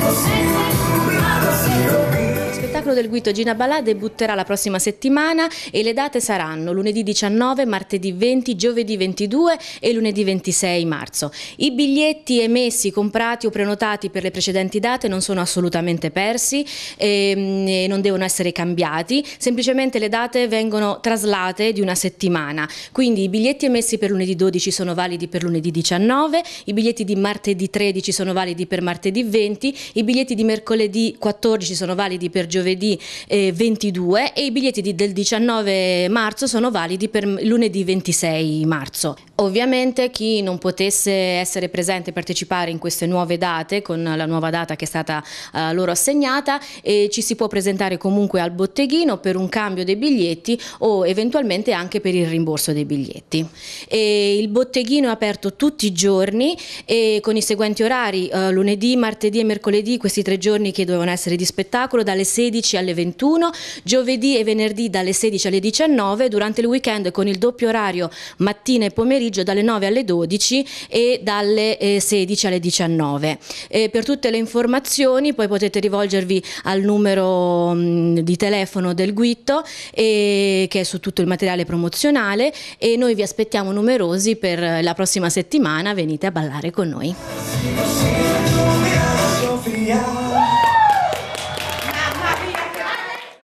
Você nada se eu Sacro del Guito Gina Balà debutterà la prossima settimana e le date saranno lunedì 19, martedì 20, giovedì 22 e lunedì 26 marzo. I biglietti emessi, comprati o prenotati per le precedenti date non sono assolutamente persi ehm, e, non devono essere cambiati, semplicemente le date vengono traslate di una settimana. Quindi i biglietti emessi per lunedì 12 sono validi per lunedì 19, i biglietti di martedì 13 sono validi per martedì 20, i biglietti di mercoledì 14 sono validi per giovedì giovedì eh, 22 e i biglietti di, del 19 marzo sono validi per lunedì 26 marzo. Ovviamente chi non potesse essere presente e partecipare in queste nuove date, con la nuova data che è stata eh, loro assegnata, eh, ci si può presentare comunque al botteghino per un cambio dei biglietti o eventualmente anche per il rimborso dei biglietti. E il botteghino è aperto tutti i giorni e con i seguenti orari, eh, lunedì, martedì e mercoledì, questi tre giorni che dovevano essere di spettacolo, dalle 16 16 alle 21, giovedì e venerdì dalle 16 alle 19, durante il weekend con il doppio orario mattina e pomeriggio dalle 9 alle 12 e dalle 16 alle 19. E per tutte le informazioni poi potete rivolgervi al numero di telefono del Guitto e, che è su tutto il materiale promozionale e noi vi aspettiamo numerosi per la prossima settimana, venite a ballare con noi.